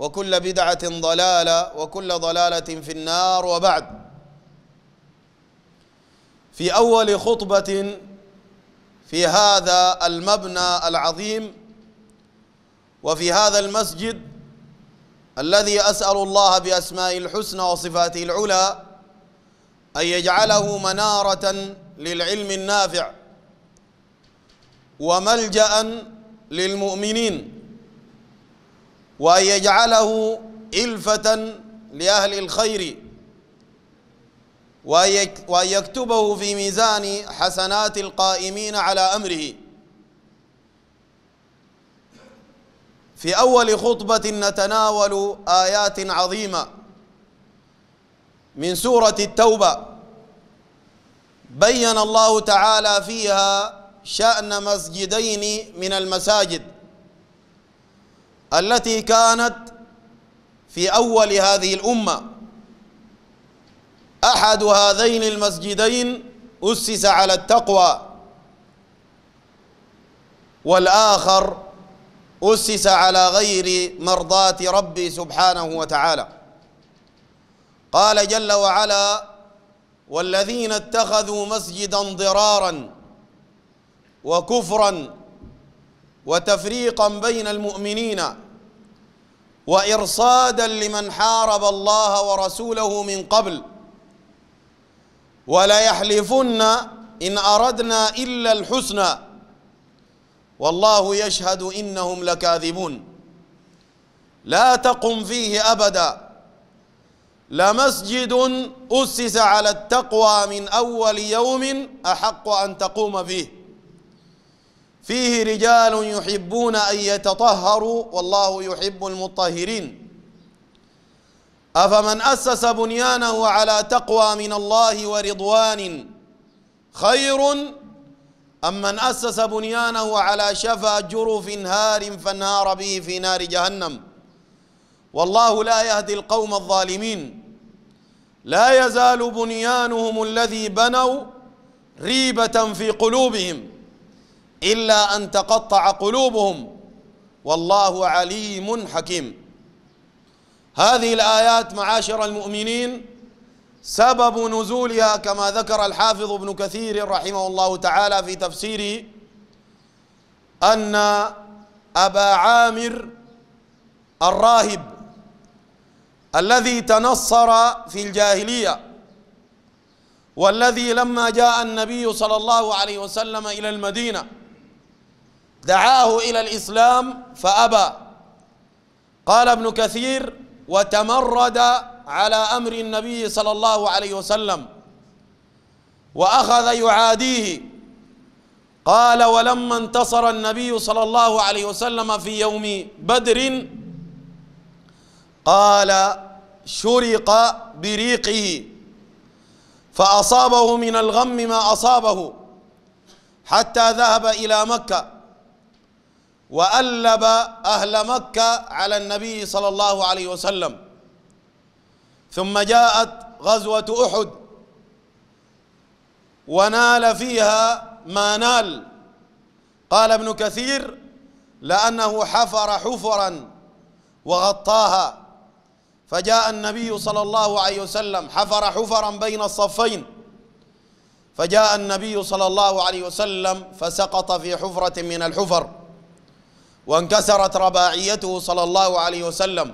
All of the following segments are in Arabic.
وكل بدعة ضلالة وكل ضلالة في النار وبعد في أول خطبة في هذا المبنى العظيم وفي هذا المسجد الذي أسأل الله بأسماء الحسنى وصفاته العلى أن يجعله منارة للعلم النافع وملجأ للمؤمنين وأن يجعله إلفة لأهل الخير وأن يكتبه في ميزان حسنات القائمين على أمره في أول خطبة نتناول آيات عظيمة من سورة التوبة بين الله تعالى فيها شأن مسجدين من المساجد التي كانت في أول هذه الأمة أحد هذين المسجدين أسس على التقوى والآخر أسس على غير مرضاة ربي سبحانه وتعالى قال جل وعلا والذين اتخذوا مسجدا ضرارا وكفرا وتفريقا بين المؤمنين وارصادا لمن حارب الله ورسوله من قبل يحلفن ان اردنا الا الحسنى والله يشهد انهم لكاذبون لا تقم فيه ابدا لمسجد اسس على التقوى من اول يوم احق ان تقوم فيه فيه رجال يحبون أن يتطهروا والله يحب المطهرين أفمن أسس بنيانه على تقوى من الله ورضوان خير أم من أسس بنيانه على شفا جرف هار فانهار به في نار جهنم والله لا يهدي القوم الظالمين لا يزال بنيانهم الذي بنوا ريبة في قلوبهم إلا أن تقطع قلوبهم والله عليم حكيم هذه الآيات معاشر المؤمنين سبب نزولها كما ذكر الحافظ ابن كثير رحمه الله تعالى في تفسيره أن أبا عامر الراهب الذي تنصر في الجاهلية والذي لما جاء النبي صلى الله عليه وسلم إلى المدينة دعاه إلى الإسلام فأبى قال ابن كثير وتمرد على أمر النبي صلى الله عليه وسلم وأخذ يعاديه قال ولما انتصر النبي صلى الله عليه وسلم في يوم بدر قال شرق بريقه فأصابه من الغم ما أصابه حتى ذهب إلى مكة وألب أهل مكة على النبي صلى الله عليه وسلم ثم جاءت غزوة أحد ونال فيها ما نال قال ابن كثير لأنه حفر حفرا وغطاها فجاء النبي صلى الله عليه وسلم حفر حفرا بين الصفين فجاء النبي صلى الله عليه وسلم فسقط في حفرة من الحفر وانكسرت رباعيته صلى الله عليه وسلم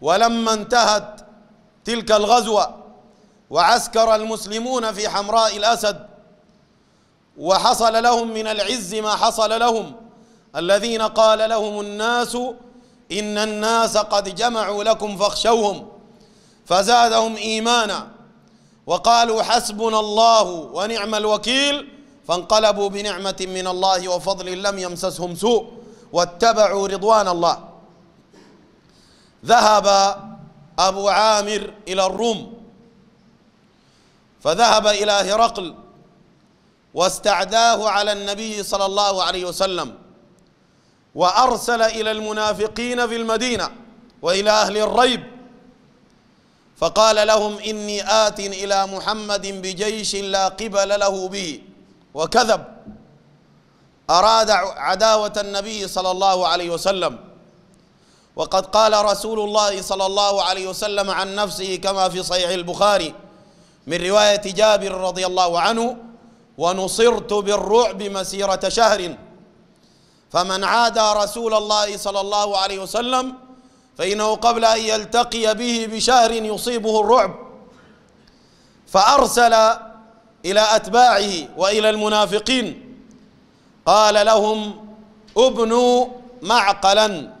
ولما انتهت تلك الغزوة وعسكر المسلمون في حمراء الأسد وحصل لهم من العز ما حصل لهم الذين قال لهم الناس إن الناس قد جمعوا لكم فاخشوهم فزادهم إيمانا وقالوا حسبنا الله ونعم الوكيل فانقلبوا بنعمة من الله وفضل لم يمسسهم سوء واتبعوا رضوان الله ذهب أبو عامر إلى الروم فذهب إلى هرقل واستعداه على النبي صلى الله عليه وسلم وأرسل إلى المنافقين في المدينة وإلى أهل الريب فقال لهم إني آت إلى محمد بجيش لا قبل له به وكذب أراد عداوة النبي صلى الله عليه وسلم وقد قال رسول الله صلى الله عليه وسلم عن نفسه كما في صحيح البخاري من رواية جابر رضي الله عنه ونصرت بالرعب مسيرة شهر فمن عادى رسول الله صلى الله عليه وسلم فإنه قبل أن يلتقي به بشهر يصيبه الرعب فأرسل إلى أتباعه وإلى المنافقين قال لهم ابنوا معقلا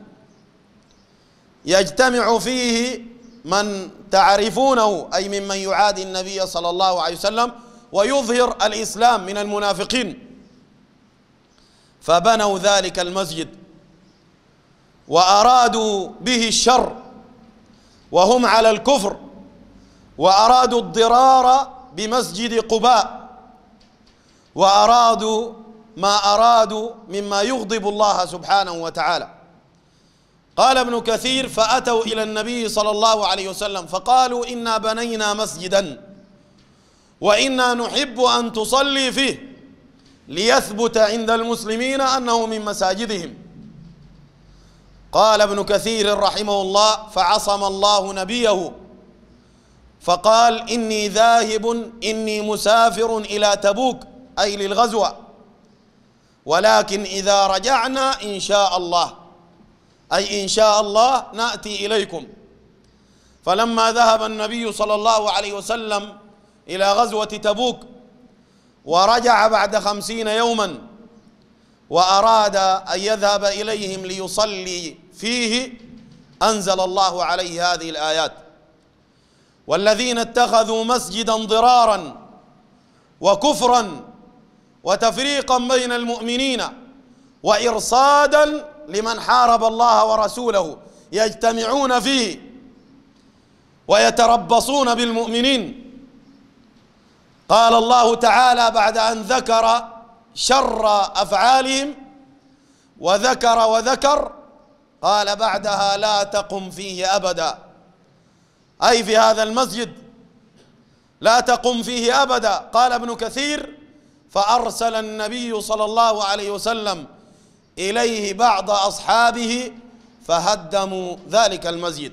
يجتمع فيه من تعرفونه أي ممن يعادي النبي صلى الله عليه وسلم ويظهر الإسلام من المنافقين فبنوا ذلك المسجد وأرادوا به الشر وهم على الكفر وأرادوا الضرار بمسجد قباء وأرادوا ما أرادوا مما يغضب الله سبحانه وتعالى قال ابن كثير فأتوا إلى النبي صلى الله عليه وسلم فقالوا إنا بنينا مسجدا وإنا نحب أن تصلي فيه ليثبت عند المسلمين أنه من مساجدهم قال ابن كثير رحمه الله فعصم الله نبيه فقال إني ذاهب إني مسافر إلى تبوك أي للغزوة ولكن إذا رجعنا إن شاء الله أي إن شاء الله نأتي إليكم فلما ذهب النبي صلى الله عليه وسلم إلى غزوة تبوك ورجع بعد خمسين يوما وأراد أن يذهب إليهم ليصلي فيه أنزل الله عليه هذه الآيات والذين اتخذوا مسجدا ضرارا وكفرا وتفريقا بين المؤمنين وإرصادا لمن حارب الله ورسوله يجتمعون فيه ويتربصون بالمؤمنين قال الله تعالى بعد أن ذكر شر أفعالهم وذكر وذكر قال بعدها لا تقم فيه أبدا أي في هذا المسجد لا تقم فيه أبدا قال ابن كثير فأرسل النبي صلى الله عليه وسلم إليه بعض أصحابه فهدموا ذلك المسجد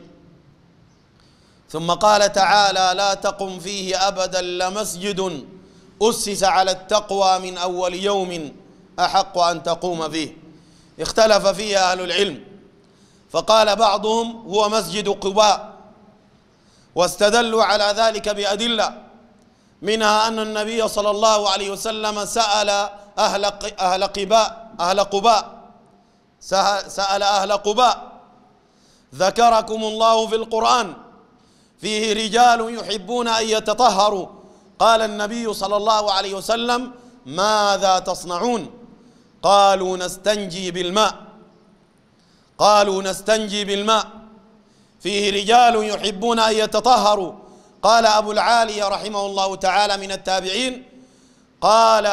ثم قال تعالى لا تقم فيه أبدا لمسجد أسس على التقوى من أول يوم أحق أن تقوم فيه اختلف فيه أهل العلم فقال بعضهم هو مسجد قباء واستدلوا على ذلك بأدلة منها أن النبي صلى الله عليه وسلم سأل أهل أهل قباء أهل قباء سأل أهل قباء ذكركم الله في القرآن فيه رجال يحبون أن يتطهروا قال النبي صلى الله عليه وسلم ماذا تصنعون قالوا نستنجي بالماء قالوا نستنجي بالماء فيه رجال يحبون أن يتطهروا قال أبو العالية رحمه الله تعالى من التابعين قال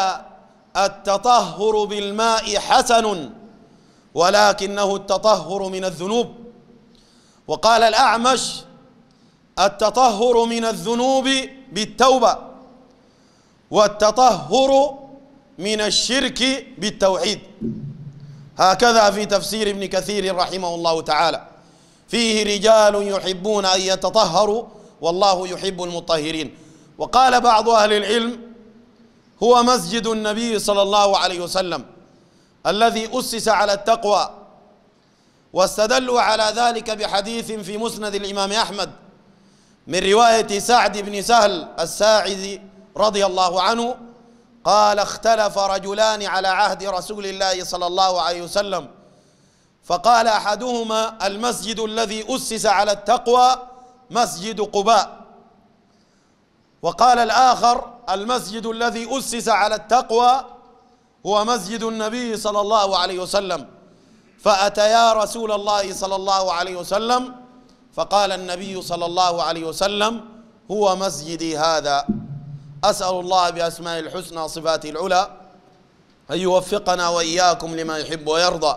التطهر بالماء حسن ولكنه التطهر من الذنوب وقال الأعمش التطهر من الذنوب بالتوبة والتطهر من الشرك بالتوحيد هكذا في تفسير ابن كثير رحمه الله تعالى فيه رجال يحبون أن يتطهروا والله يحب المطهرين وقال بعض أهل العلم هو مسجد النبي صلى الله عليه وسلم الذي أسس على التقوى واستدلوا على ذلك بحديث في مسند الإمام أحمد من رواية سعد بن سهل الساعدي رضي الله عنه قال اختلف رجلان على عهد رسول الله صلى الله عليه وسلم فقال أحدهما المسجد الذي أسس على التقوى مسجد قباء وقال الآخر المسجد الذي أسس على التقوى هو مسجد النبي صلى الله عليه وسلم فأتيا رسول الله صلى الله عليه وسلم فقال النبي صلى الله عليه وسلم هو مسجدي هذا أسأل الله بأسماء الحسنى صفاته العلى أن يوفقنا وإياكم لما يحب ويرضى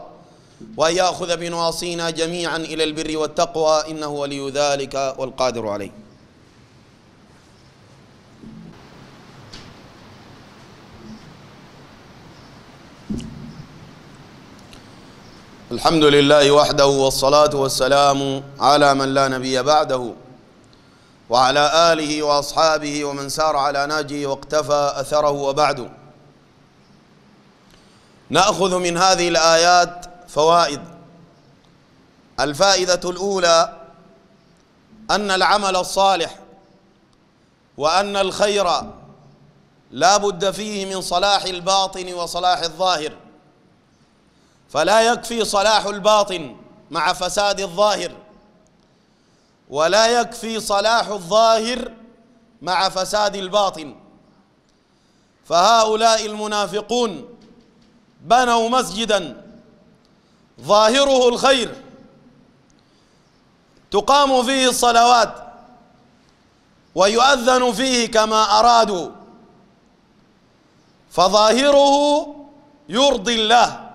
وأن يأخذ بنواصينا جميعا إلى البر والتقوى إنه ولي ذلك والقادر عليه الحمد لله وحده والصلاة والسلام على من لا نبي بعده وعلى آله وأصحابه ومن سار على ناجه واقتفى أثره وبعده نأخذ من هذه الآيات فوائد الفائدة الأولى أن العمل الصالح وأن الخير لا بد فيه من صلاح الباطن وصلاح الظاهر فلا يكفي صلاح الباطن مع فساد الظاهر ولا يكفي صلاح الظاهر مع فساد الباطن فهؤلاء المنافقون بنوا مسجدا ظاهره الخير تقام فيه الصلوات ويؤذن فيه كما أرادوا فظاهره يرضي الله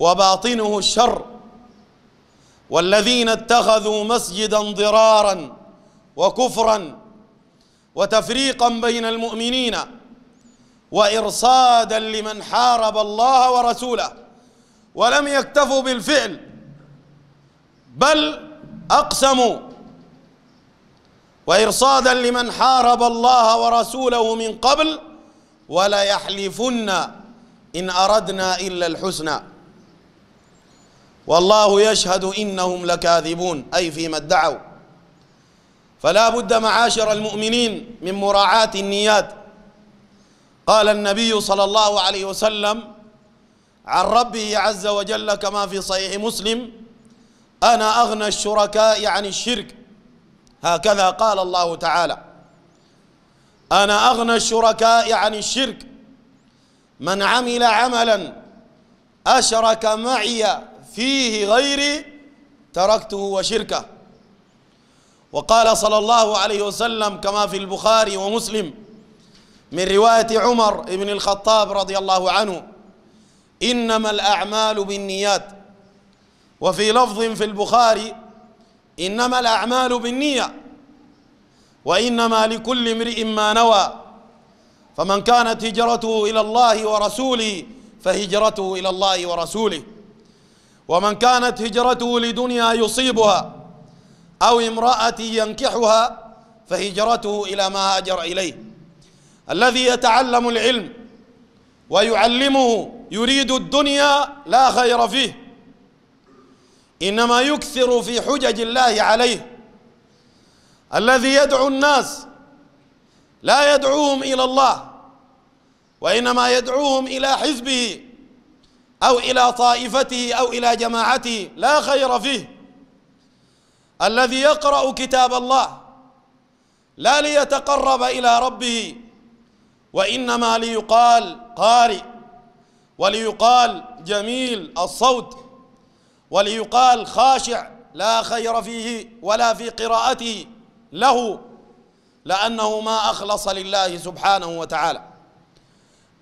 وباطنه الشر والذين اتخذوا مسجدا ضرارا وكفرا وتفريقا بين المؤمنين وإرصادا لمن حارب الله ورسوله ولم يكتفوا بالفعل بل أقسموا وإرصادا لمن حارب الله ورسوله من قبل ولا يحلفن إن أردنا إلا الحسنى والله يشهد إنهم لكاذبون أي فيما ادعوا فلا بد معاشر المؤمنين من مراعاة النيات قال النبي صلى الله عليه وسلم عن ربه عز وجل كما في صحيح مسلم أنا أغنى الشركاء عن الشرك هكذا قال الله تعالى أنا أغنى الشركاء عن الشرك من عمل عملا أشرك معي فيه غيري تركته وشركه وقال صلى الله عليه وسلم كما في البخاري ومسلم من رواية عمر بن الخطاب رضي الله عنه إنما الأعمال بالنيات وفي لفظ في البخاري إنما الأعمال بالنية وإنما لكل امرئ ما نوى فمن كانت هجرته إلى الله ورسوله فهجرته إلى الله ورسوله ومن كانت هجرته لدنيا يصيبها أو امرأة ينكحها فهجرته إلى ما هاجر إليه الذي يتعلم العلم ويعلمه يريد الدنيا لا خير فيه إنما يكثر في حجج الله عليه الذي يدعو الناس لا يدعوهم إلى الله وإنما يدعوهم إلى حزبه أو إلى طائفته أو إلى جماعته لا خير فيه الذي يقرأ كتاب الله لا ليتقرب إلى ربه وإنما ليقال قارئ وليقال جميل الصوت وليقال خاشع لا خير فيه ولا في قراءته له لأنه ما أخلص لله سبحانه وتعالى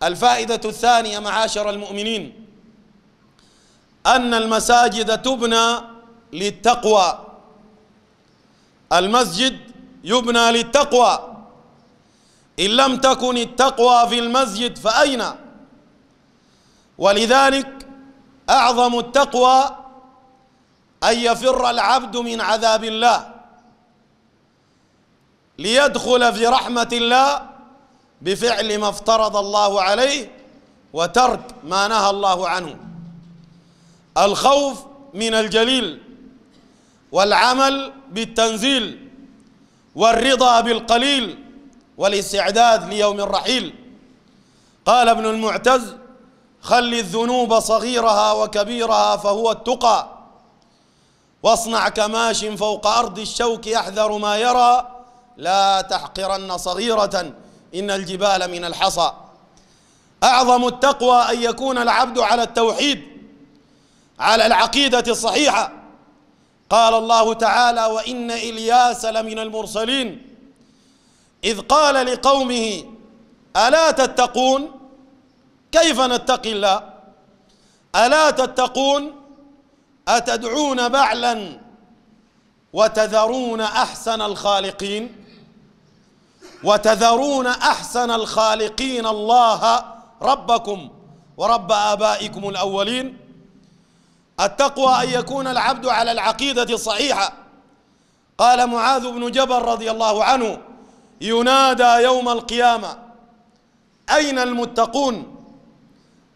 الفائدة الثانية معاشر المؤمنين أن المساجد تبنى للتقوى المسجد يبنى للتقوى إن لم تكن التقوى في المسجد فأين ولذلك أعظم التقوى أن يفر العبد من عذاب الله ليدخل في رحمة الله بفعل ما افترض الله عليه وترك ما نهى الله عنه الخوف من الجليل والعمل بالتنزيل والرضا بالقليل والاستعداد ليوم الرحيل قال ابن المعتز خل الذنوب صغيرها وكبيرها فهو التقى واصنع كماش فوق أرض الشوك يحذر ما يرى لا تحقرن صغيرة إن الجبال من الحصى أعظم التقوى أن يكون العبد على التوحيد على العقيدة الصحيحة قال الله تعالى وإن إلياس لمن المرسلين إذ قال لقومه ألا تتقون كيف نتقي الله ألا تتقون أتدعون بعلا وتذرون أحسن الخالقين وتذرون أحسن الخالقين الله ربكم ورب آبائكم الأولين التقوى أن يكون العبد على العقيدة الصحيحة قال معاذ بن جبل رضي الله عنه ينادى يوم القيامة أين المتقون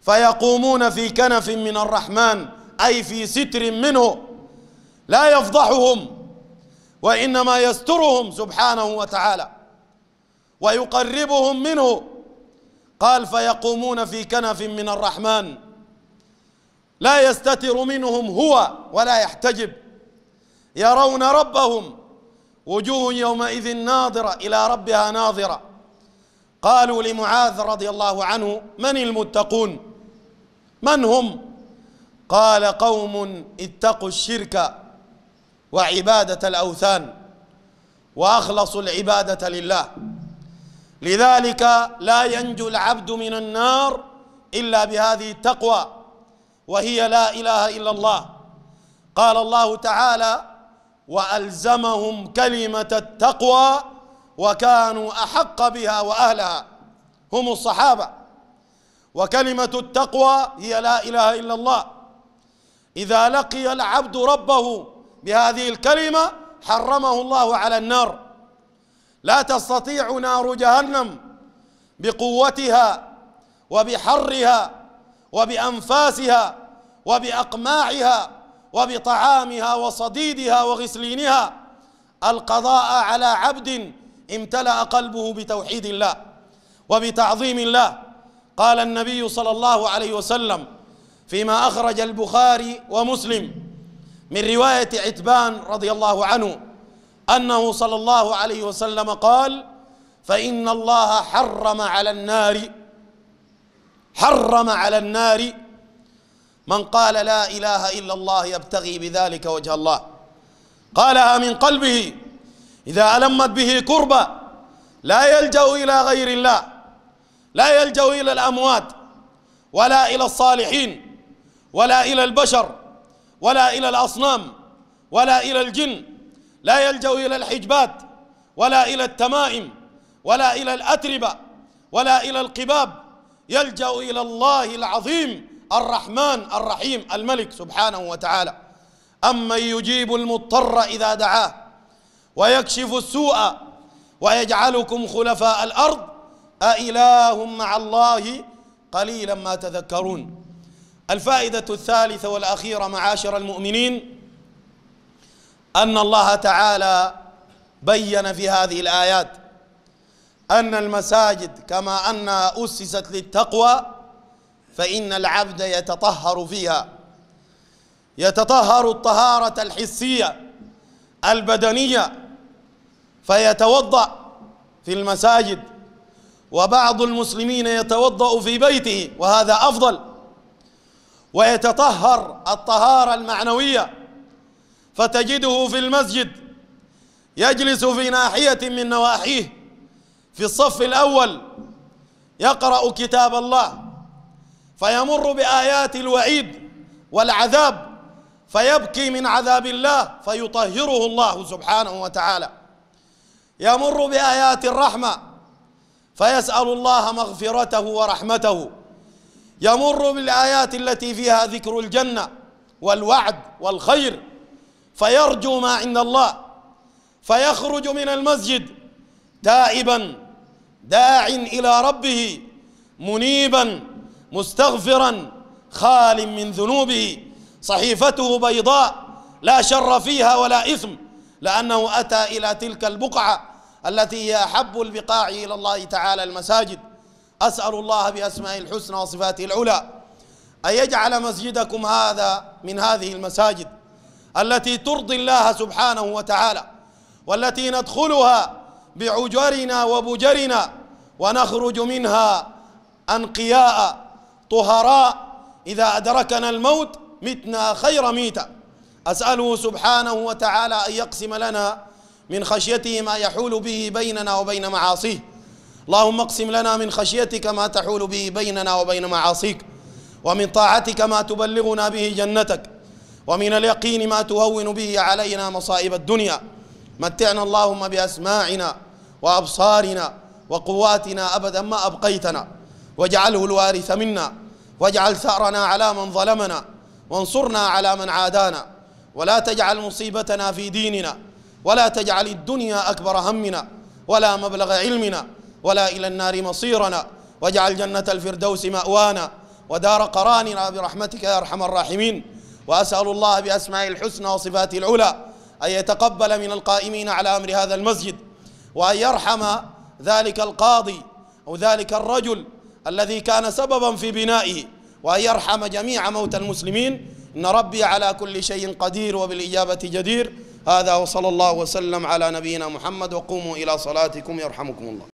فيقومون في كنف من الرحمن أي في ستر منه لا يفضحهم وإنما يسترهم سبحانه وتعالى ويقربهم منه قال فيقومون في كنف من الرحمن لا يستتر منهم هو ولا يحتجب يرون ربهم وجوه يومئذ ناظرة إلى ربها ناظرة قالوا لمعاذ رضي الله عنه من المتقون من هم قال قوم اتقوا الشرك وعبادة الأوثان وأخلصوا العبادة لله لذلك لا ينجو العبد من النار إلا بهذه التقوى وهي لا إله إلا الله قال الله تعالى وألزمهم كلمة التقوى وكانوا أحق بها وأهلها هم الصحابة وكلمة التقوى هي لا إله إلا الله إذا لقي العبد ربه بهذه الكلمة حرمه الله على النار لا تستطيع نار جهنم بقوتها وبحرها وبأنفاسها وبأقماعها وبطعامها وصديدها وغسلينها القضاء على عبد امتلأ قلبه بتوحيد الله وبتعظيم الله قال النبي صلى الله عليه وسلم فيما أخرج البخاري ومسلم من رواية عتبان رضي الله عنه أنه صلى الله عليه وسلم قال فإن الله حرم على النار حرم على النار من قال لا إله إلا الله يبتغي بذلك وجه الله قالها من قلبه إذا ألمت به كربة لا يلجأ إلى غير الله لا يلجأ إلى الأموات ولا إلى الصالحين ولا إلى البشر ولا إلى الأصنام ولا إلى الجن لا يلجأ إلى الحجبات ولا إلى التمائم ولا إلى الأتربة ولا إلى القباب يلجأ إلى الله العظيم الرحمن الرحيم الملك سبحانه وتعالى أمن يجيب المضطر إذا دعاه ويكشف السوء ويجعلكم خلفاء الأرض أإله مع الله قليلا ما تذكرون الفائدة الثالثة والأخيرة معاشر المؤمنين أن الله تعالى بين في هذه الآيات أن المساجد كما أنها أسست للتقوى فإن العبد يتطهر فيها يتطهر الطهارة الحسية البدنية فيتوضأ في المساجد وبعض المسلمين يتوضأ في بيته وهذا أفضل ويتطهر الطهارة المعنوية فتجده في المسجد يجلس في ناحية من نواحيه في الصف الأول يقرأ كتاب الله فيمر بآيات الوعيد والعذاب فيبكي من عذاب الله فيطهره الله سبحانه وتعالى يمر بآيات الرحمة فيسأل الله مغفرته ورحمته يمر بالآيات التي فيها ذكر الجنة والوعد والخير فيرجو ما عند الله فيخرج من المسجد تائبا داع إلى ربه منيبا مستغفرا خال من ذنوبه صحيفته بيضاء لا شر فيها ولا إثم لأنه أتى إلى تلك البقعة التي هي أحب البقاع إلى الله تعالى المساجد أسأل الله بأسماء الحسنى وصفاته العلى أن يجعل مسجدكم هذا من هذه المساجد التي ترضي الله سبحانه وتعالى والتي ندخلها بعجرنا وبجرنا ونخرج منها أنقياء طهراء إذا أدركنا الموت متنا خير ميتا أسأله سبحانه وتعالى أن يقسم لنا من خشيته ما يحول به بيننا وبين معاصيه اللهم اقسم لنا من خشيتك ما تحول به بيننا وبين معاصيك ومن طاعتك ما تبلغنا به جنتك ومن اليقين ما تهون به علينا مصائب الدنيا متعنا اللهم بأسماعنا وأبصارنا وقواتنا أبدا ما أبقيتنا واجعله الوارث منا واجعل ثأرنا على من ظلمنا وانصرنا على من عادانا ولا تجعل مصيبتنا في ديننا ولا تجعل الدنيا أكبر همنا ولا مبلغ علمنا ولا إلى النار مصيرنا واجعل جنة الفردوس مأوانا ودار قراننا برحمتك يا أرحم الراحمين وأسأل الله بأسماء الحسنى وصفاته العلى أن يتقبل من القائمين على أمر هذا المسجد وأن يرحم ذلك القاضي أو ذلك الرجل الذي كان سببا في بنائه وأن يرحم جميع موتى المسلمين إن ربي على كل شيء قدير وبالإجابة جدير هذا وصلى الله وسلم على نبينا محمد وقوموا إلى صلاتكم يرحمكم الله